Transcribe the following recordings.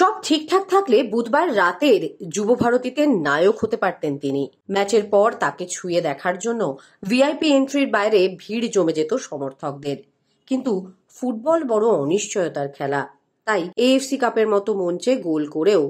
সব ঠিকঠাক থাকলে বুধবার রাতের যুবভারতীতে নায়ক হতে পারতেন তিনি ম্যাচের পর তাকে ছুঁয়ে দেখার জন্য ভিআইপি এন্ট্রির বাইরে ভিড় জমে যেত সমর্থকদের কিন্তু ফুটবল বড় অনিশ্চয়তার খেলা তাই এএফসি কাপের মতো মঞ্চে গোল করেও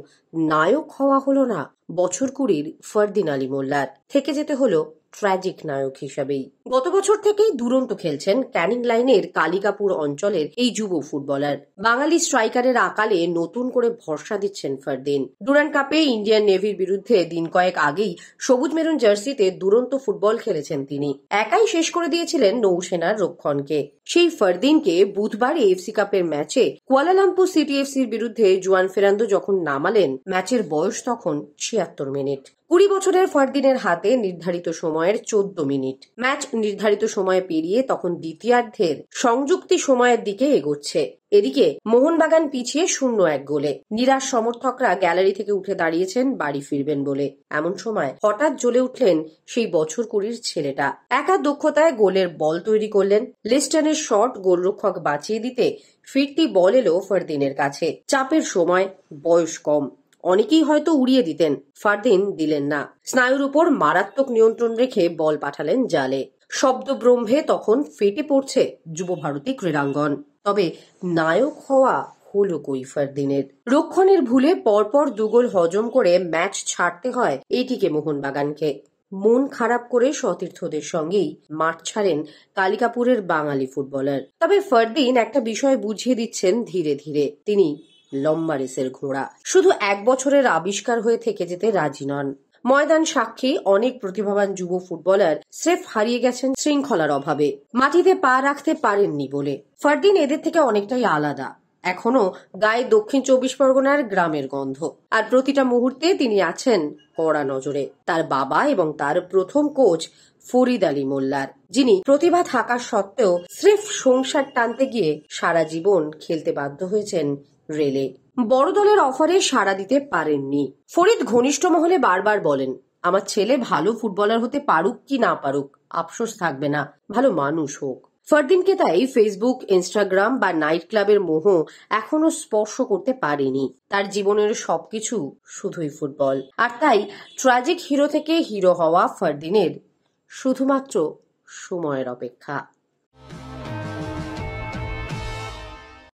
নায়ক হওয়া হলো না বছর কুড়ির ফরদিন আলী মোল্লার থেকে যেতে হলো ট্র্যাজিক নায়ক হিসাবেই গত বছর থেকেই দুরন্ত খেলছেন ক্যানিং লাইনের কালিকাপুর অঞ্চলের এই যুব ফুটবলার বাঙালি স্ট্রাইকারের আকালে নতুন করে ভরসা দিচ্ছেন ফারদিন ডুরান কাপে ইন্ডিয়ান নেভির বিরুদ্ধে দিন কয়েক আগেই সবুজ মেরুন জার্সিতে দুরন্ত ফুটবল খেলেছেন তিনি একাই শেষ করে দিয়েছিলেন নৌসেনার রক্ষণকে সেই ফারদিনকে বুধবার এফসি কাপের ম্যাচে কুয়ালালামপুর সিটি এফসির বিরুদ্ধে জুয়ান ফেরান্দো যখন নামালেন ম্যাচের বয়স তখন ছিয়াত্তর মিনিট কুড়ি বছরের ফারদিনের হাতে নির্ধারিত সময়ের চোদ্দ মিনিট ম্যাচ নির্ধারিত সময় পেরিয়ে তখন দ্বিতীয়ার্ধের সংযুক্তি সময়ের দিকে এগোচ্ছে এদিকে মোহনবাগান পিছিয়ে শূন্য এক গোলে নিরাশ সমর্থকরা গ্যালারি থেকে উঠে দাঁড়িয়েছেন বাড়ি ফিরবেন বলে এমন সময় হঠাৎ জ্বলে উঠলেন সেই বছর কুড়ির ছেলেটা একা দক্ষতায় গোলের বল তৈরি করলেন লিস্টনের শট গোলরক্ষক বাঁচিয়ে দিতে ফিরতি বল এলো ফারদিনের কাছে চাপের সময় বয়স কম অনেকেই হয়তো উড়িয়ে দিতেন ফারদিন দিলেন না স্নায়ুর উপর মারাত্মক নিয়ন্ত্রণ রেখে বল পাঠালেন জালে শব্দ ব্রহ্মে তখন ফেটে পড়ছে যুব ভারতী ক্রীড়াঙ্গন তবে নায়ক হওয়া হলো কৈফার দিনের রক্ষণের ভুলে পরপর দুগোল হজম করে ম্যাচ ছাড়তে হয় এটিকে মোহনবাগানকে মন খারাপ করে সতীর্থদের সঙ্গেই মাঠ ছাড়েন কালিকাপুরের বাঙালি ফুটবলার তবে ফারদিন একটা বিষয় বুঝিয়ে দিচ্ছেন ধীরে ধীরে তিনি লম্বা রেসের ঘোড়া শুধু এক বছরের আবিষ্কার হয়ে থেকে যেতে রাজি নন ময়দান সাক্ষী অনেক প্রতিভাবান যুব ফুটবলার স্রেফ হারিয়ে গেছেন শৃঙ্খলার অভাবে মাটিতে পা রাখতে পারেননি বলে ফারদিন এদের থেকে অনেকটাই আলাদা এখনো গায়ে দক্ষিণ চব্বিশ পরগনার গ্রামের গন্ধ আর প্রতিটা মুহূর্তে তিনি আছেন কড়া নজরে তার বাবা এবং তার প্রথম কোচ ফরিদ আলী মোল্লার যিনি প্রতিভা থাকা সত্ত্বেও স্রেফ সংসার টানতে গিয়ে সারা জীবন খেলতে বাধ্য হয়েছেন রেলে বড় দলের অফারে সাড়া দিতে পারেননি ফরিদ ঘনিষ্ঠ মহলে বারবার বলেন আমার ছেলে ভালো ফুটবলার হতে পারুক কি না পারুক আফসোস থাকবে না ভালো মানুষ হোক ফরদিনকে তাই ফেসবুক ইনস্টাগ্রাম বা নাইট ক্লাবের মোহ এখনো স্পর্শ করতে পারেনি তার জীবনের সবকিছু শুধুই ফুটবল আর তাই ট্র্যাজিক হিরো থেকে হিরো হওয়া ফরদিনের শুধুমাত্র সময়ের অপেক্ষা